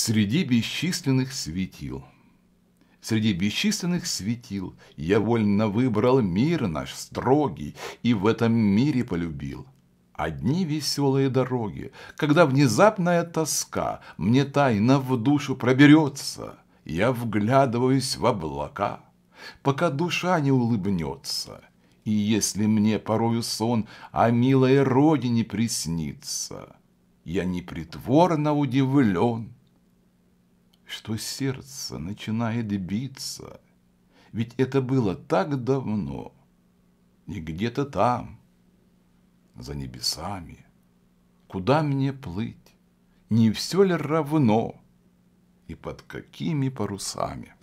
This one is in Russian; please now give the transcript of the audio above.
среди бесчисленных светил. Среди бесчисленных светил я вольно выбрал мир наш строгий и в этом мире полюбил. Одни веселые дороги, когда внезапная тоска мне тайно в душу проберется, я вглядываюсь в облака, пока душа не улыбнется. И если мне порою сон о милой родине приснится, я непритворно удивлен что сердце начинает биться. Ведь это было так давно, не где-то там, за небесами. Куда мне плыть? Не все ли равно? И под какими парусами?